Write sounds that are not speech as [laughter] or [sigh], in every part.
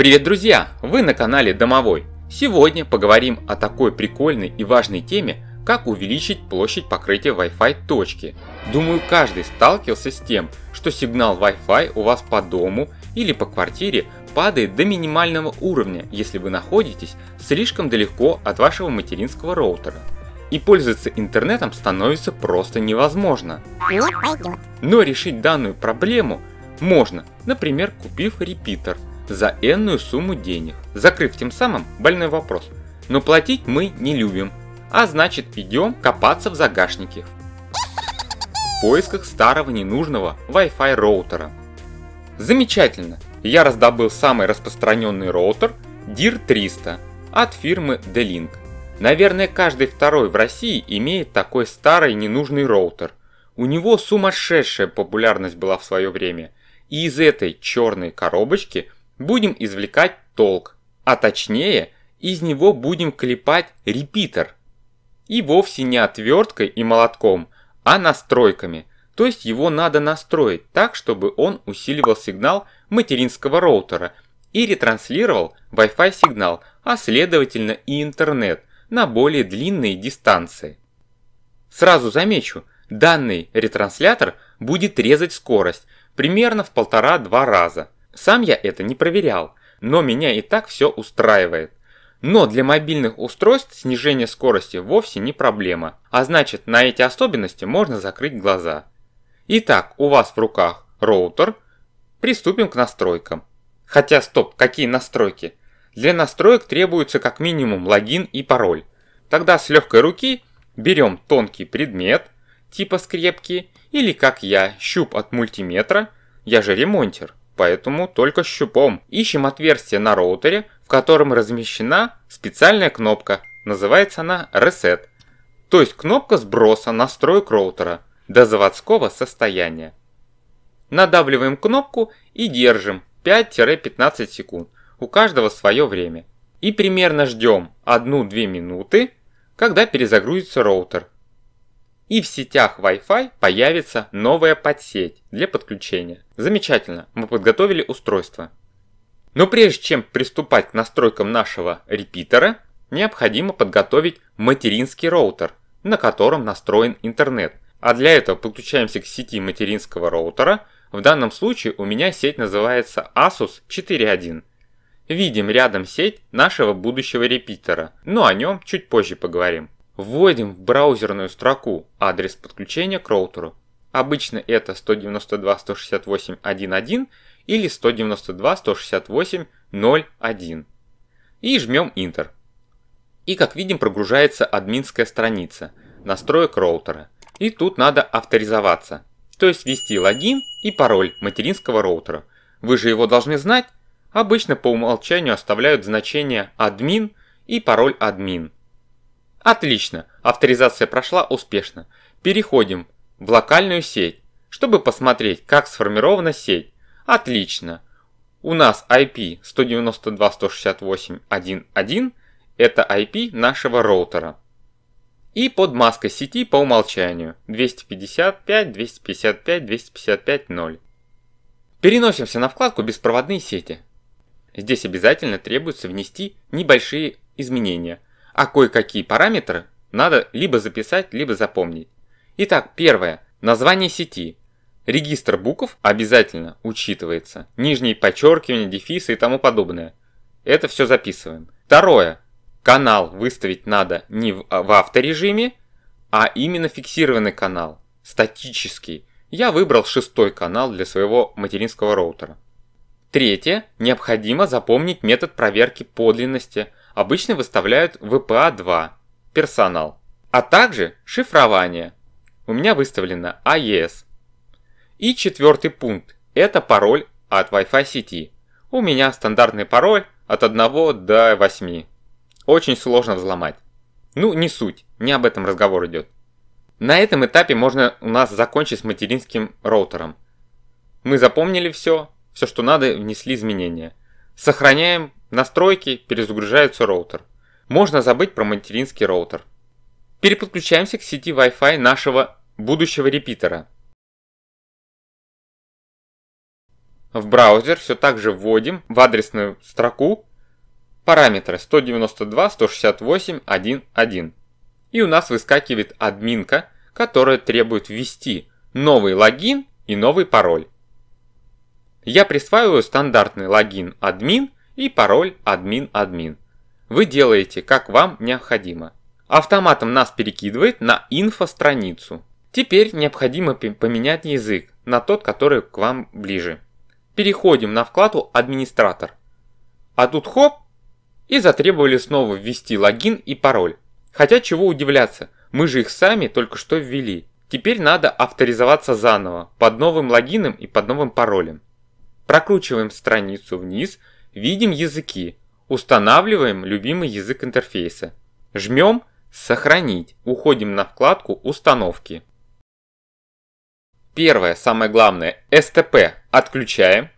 Привет, друзья! Вы на канале Домовой. Сегодня поговорим о такой прикольной и важной теме, как увеличить площадь покрытия Wi-Fi точки. Думаю, каждый сталкивался с тем, что сигнал Wi-Fi у вас по дому или по квартире падает до минимального уровня, если вы находитесь слишком далеко от вашего материнского роутера. И пользоваться интернетом становится просто невозможно. Но решить данную проблему можно, например, купив репитер – за энную сумму денег, закрыв тем самым больной вопрос. Но платить мы не любим, а значит идем копаться в загашнике в поисках старого ненужного Wi-Fi роутера. Замечательно, я раздобыл самый распространенный роутер DIR300 от фирмы D-Link. Наверное, каждый второй в России имеет такой старый ненужный роутер. У него сумасшедшая популярность была в свое время, и из этой черной коробочки – будем извлекать толк, а точнее, из него будем клепать репитер. И вовсе не отверткой и молотком, а настройками, то есть его надо настроить так, чтобы он усиливал сигнал материнского роутера и ретранслировал Wi-Fi сигнал, а следовательно и интернет на более длинные дистанции. Сразу замечу, данный ретранслятор будет резать скорость примерно в полтора-два раза – сам я это не проверял, но меня и так все устраивает. Но для мобильных устройств снижение скорости вовсе не проблема, а значит на эти особенности можно закрыть глаза. Итак, у вас в руках роутер, приступим к настройкам. Хотя стоп, какие настройки? Для настроек требуется как минимум логин и пароль. Тогда с легкой руки берем тонкий предмет, типа скрепки, или как я, щуп от мультиметра, я же ремонтер поэтому только щупом. Ищем отверстие на роутере, в котором размещена специальная кнопка, называется она Reset, то есть кнопка сброса настроек роутера до заводского состояния. Надавливаем кнопку и держим 5-15 секунд, у каждого свое время. И примерно ждем 1-2 минуты, когда перезагрузится роутер и в сетях Wi-Fi появится новая подсеть для подключения. Замечательно, мы подготовили устройство. Но прежде чем приступать к настройкам нашего репитера, необходимо подготовить материнский роутер, на котором настроен интернет. А для этого подключаемся к сети материнского роутера. В данном случае у меня сеть называется Asus 4.1. Видим рядом сеть нашего будущего репитера, но о нем чуть позже поговорим. Вводим в браузерную строку адрес подключения к роутеру. Обычно это 192.168.1.1 или 192.168.0.1. И жмем Enter. И как видим прогружается админская страница настроек роутера. И тут надо авторизоваться, то есть ввести логин и пароль материнского роутера. Вы же его должны знать. Обычно по умолчанию оставляют значение админ и пароль админ. Отлично, авторизация прошла успешно. Переходим в локальную сеть, чтобы посмотреть, как сформирована сеть. Отлично. У нас IP 192.168.1.1 – это IP нашего роутера. И под маской сети по умолчанию 255.255.255.0. Переносимся на вкладку «Беспроводные сети». Здесь обязательно требуется внести небольшие изменения – а кое-какие параметры надо либо записать, либо запомнить. Итак, первое. Название сети. Регистр букв обязательно учитывается. Нижние подчеркивания, дефисы и тому подобное. Это все записываем. Второе. Канал выставить надо не в, а, в авторежиме, а именно фиксированный канал, статический. Я выбрал шестой канал для своего материнского роутера. Третье. Необходимо запомнить метод проверки подлинности – обычно выставляют ВПА-2, персонал, а также шифрование. У меня выставлено AES. А И четвертый пункт – это пароль от Wi-Fi сети. У меня стандартный пароль от 1 до 8. Очень сложно взломать. Ну, не суть, не об этом разговор идет. На этом этапе можно у нас закончить с материнским роутером. Мы запомнили все, все что надо, внесли изменения. Сохраняем настройки перезагружается роутер. Можно забыть про материнский роутер. Переподключаемся к сети Wi-Fi нашего будущего репитера. В браузер все так же вводим в адресную строку параметры 192.168.1.1. И у нас выскакивает админка, которая требует ввести новый логин и новый пароль. Я присваиваю стандартный логин админ и пароль админ-админ. Вы делаете, как вам необходимо. Автоматом нас перекидывает на инфо-страницу. Теперь необходимо поменять язык на тот, который к вам ближе. Переходим на вкладку «Администратор». А тут хоп, и затребовали снова ввести логин и пароль. Хотя чего удивляться, мы же их сами только что ввели. Теперь надо авторизоваться заново, под новым логином и под новым паролем. Прокручиваем страницу вниз Видим языки. Устанавливаем любимый язык интерфейса. Жмем «Сохранить». Уходим на вкладку «Установки». Первое, самое главное, STP отключаем.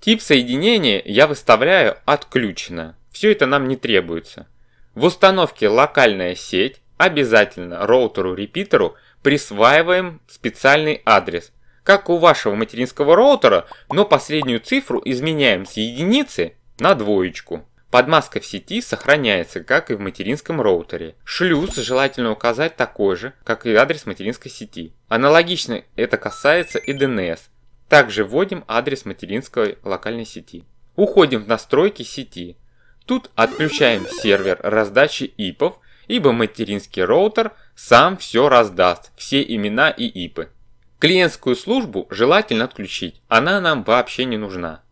Тип соединения я выставляю «Отключено». Все это нам не требуется. В установке «Локальная сеть» обязательно роутеру-репитеру присваиваем специальный адрес – как у вашего материнского роутера, но последнюю цифру изменяем с единицы на двоечку. Подмазка в сети сохраняется, как и в материнском роутере. Шлюз желательно указать такой же, как и адрес материнской сети. Аналогично это касается и DNS. Также вводим адрес материнской локальной сети. Уходим в настройки сети. Тут отключаем сервер раздачи ипов, ибо материнский роутер сам все раздаст, все имена и ипы. Клиентскую службу желательно отключить, она нам вообще не нужна.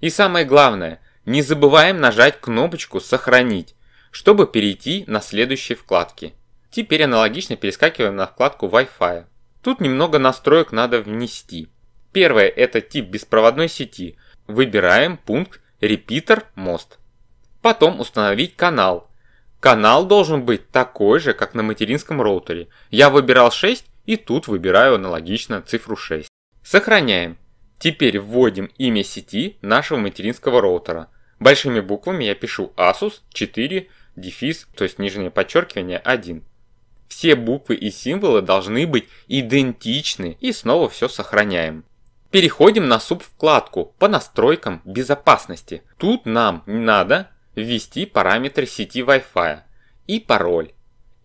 И самое главное, не забываем нажать кнопочку «Сохранить», чтобы перейти на следующие вкладки. Теперь аналогично перескакиваем на вкладку Wi-Fi. Тут немного настроек надо внести. Первое – это тип беспроводной сети. Выбираем пункт «Репитер мост». Потом установить канал. Канал должен быть такой же, как на материнском роутере. Я выбирал 6, и тут выбираю аналогично цифру 6. Сохраняем. Теперь вводим имя сети нашего материнского роутера. Большими буквами я пишу ASUS 4 дефис, то есть нижнее подчеркивание 1. Все буквы и символы должны быть идентичны и снова все сохраняем. Переходим на субвкладку по настройкам безопасности. Тут нам надо ввести параметры сети Wi-Fi и пароль.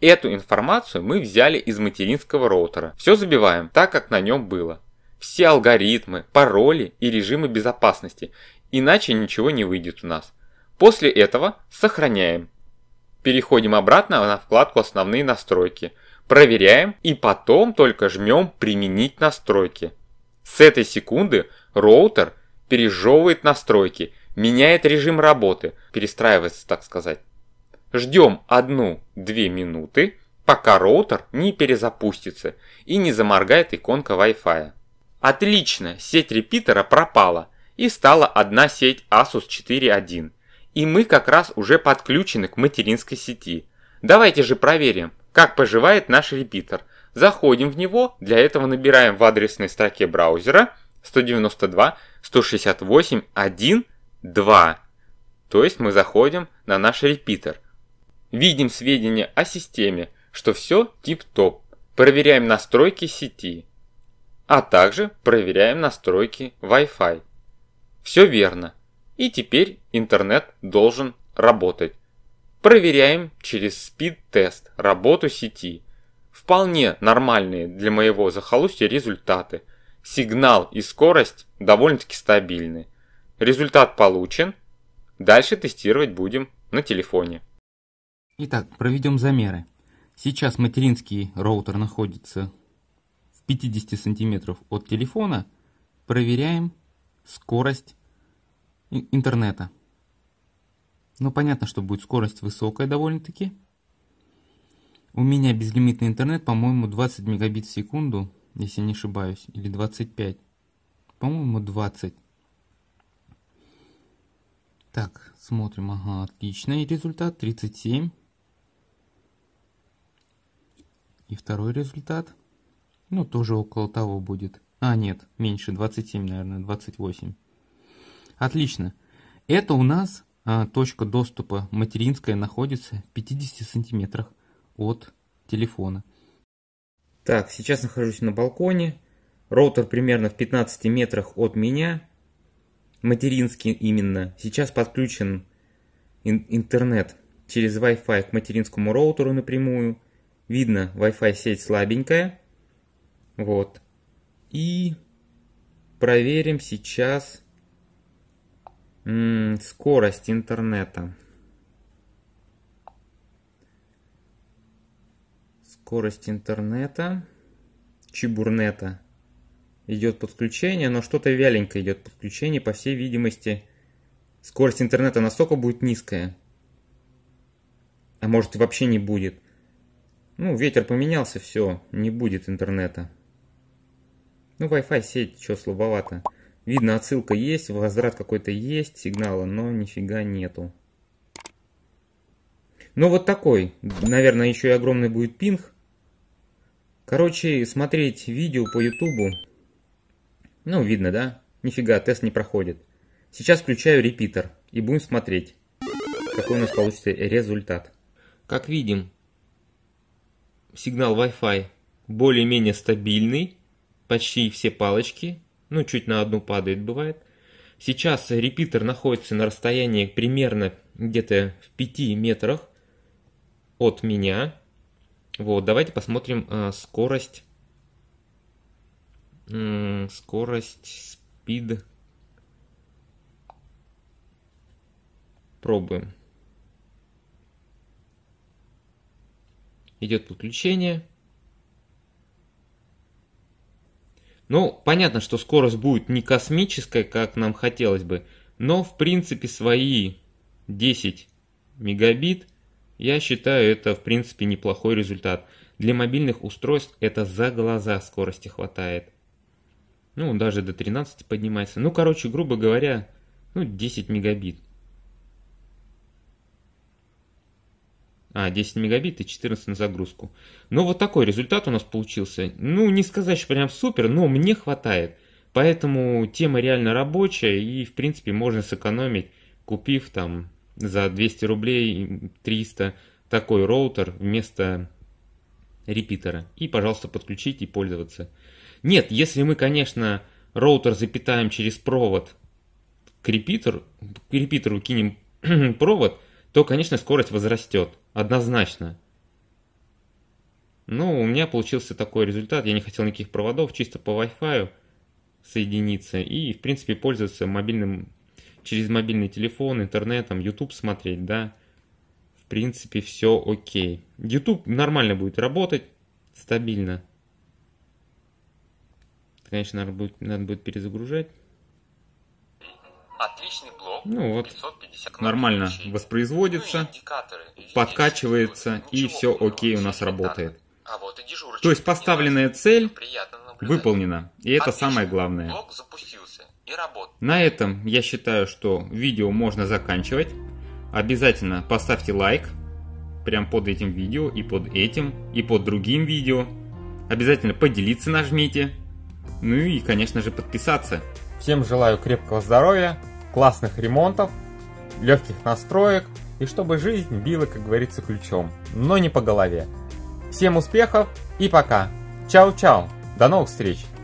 Эту информацию мы взяли из материнского роутера. Все забиваем так, как на нем было. Все алгоритмы, пароли и режимы безопасности, иначе ничего не выйдет у нас. После этого сохраняем. Переходим обратно на вкладку «Основные настройки». Проверяем и потом только жмем «Применить настройки». С этой секунды роутер пережевывает настройки, меняет режим работы, перестраивается, так сказать. Ждем одну-две минуты, пока роутер не перезапустится и не заморгает иконка Wi-Fi. Отлично, сеть репитера пропала и стала одна сеть Asus 4.1. И мы как раз уже подключены к материнской сети. Давайте же проверим, как поживает наш репитер. Заходим в него, для этого набираем в адресной строке браузера 192.168.1.2. То есть мы заходим на наш репитер. Видим сведения о системе, что все тип-топ. Проверяем настройки сети, а также проверяем настройки Wi-Fi. Все верно. И теперь интернет должен работать. Проверяем через спид-тест работу сети. Вполне нормальные для моего захолустья результаты. Сигнал и скорость довольно-таки стабильны. Результат получен. Дальше тестировать будем на телефоне. Итак, проведем замеры. Сейчас материнский роутер находится в 50 сантиметров от телефона. Проверяем скорость интернета. Ну, понятно, что будет скорость высокая довольно-таки. У меня безлимитный интернет, по-моему, 20 мегабит в секунду, если не ошибаюсь, или 25. По-моему, 20. Так, смотрим, ага, отличный результат, 37. И второй результат? Ну, тоже около того будет. А, нет, меньше, 27, наверное, 28. Отлично. Это у нас а, точка доступа материнская находится в 50 сантиметрах от телефона. Так, сейчас нахожусь на балконе. Роутер примерно в 15 метрах от меня. Материнский именно. Сейчас подключен интернет через Wi-Fi к материнскому роутеру напрямую. Видно, Wi-Fi сеть слабенькая. Вот. И проверим сейчас скорость интернета. Скорость интернета. Чебурнета. Идет подключение, но что-то вяленько идет подключение. По всей видимости, скорость интернета настолько будет низкая. А может и вообще не будет. Ну, ветер поменялся, все, не будет интернета. Ну, Wi-Fi сеть, что слабовато. Видно, отсылка есть, возврат какой-то есть сигнала, но нифига нету. Ну, вот такой. Наверное, еще и огромный будет пинг. Короче, смотреть видео по ютубу. Ну, видно, да? Нифига, тест не проходит. Сейчас включаю репитер и будем смотреть, какой у нас получится результат. Как видим, сигнал Wi-Fi более-менее стабильный, почти все палочки, ну чуть на одну падает бывает. Сейчас репитер находится на расстоянии примерно где-то в 5 метрах от меня. Вот, давайте посмотрим э, скорость. Э, скорость, спид. Пробуем. идет подключение. Ну, понятно, что скорость будет не космическая, как нам хотелось бы, но в принципе свои 10 мегабит, я считаю, это в принципе неплохой результат. Для мобильных устройств это за глаза скорости хватает. Ну, даже до 13 поднимается. Ну, короче, грубо говоря, ну, 10 мегабит. А, 10 мегабит и 14 на загрузку. Ну, вот такой результат у нас получился. Ну, не сказать, что прям супер, но мне хватает. Поэтому тема реально рабочая и, в принципе, можно сэкономить, купив там за 200 рублей, 300 такой роутер вместо репитера. И, пожалуйста, подключить и пользоваться. Нет, если мы, конечно, роутер запитаем через провод к репитеру, к репитеру кинем [clears throat] провод, то, конечно, скорость возрастет. Однозначно. Ну, у меня получился такой результат. Я не хотел никаких проводов, чисто по Wi-Fi соединиться и, в принципе, пользоваться мобильным, через мобильный телефон, интернетом, YouTube смотреть, да. В принципе, все окей. YouTube нормально будет работать, стабильно. Конечно, надо будет, надо будет перезагружать. Отличный блок. Ну вот, 550 нормально ключей. воспроизводится, ну, и подкачивается и, Ничего, все окей у нас работает. А вот То есть поставленная цель выполнена, и это Отлично. самое главное. На этом я считаю, что видео можно заканчивать. Обязательно поставьте лайк прям под этим видео и под этим и под другим видео. Обязательно поделиться нажмите. Ну и, конечно же, подписаться. Всем желаю крепкого здоровья, классных ремонтов, легких настроек и чтобы жизнь била, как говорится, ключом, но не по голове. Всем успехов и пока. Чао-чао. До новых встреч.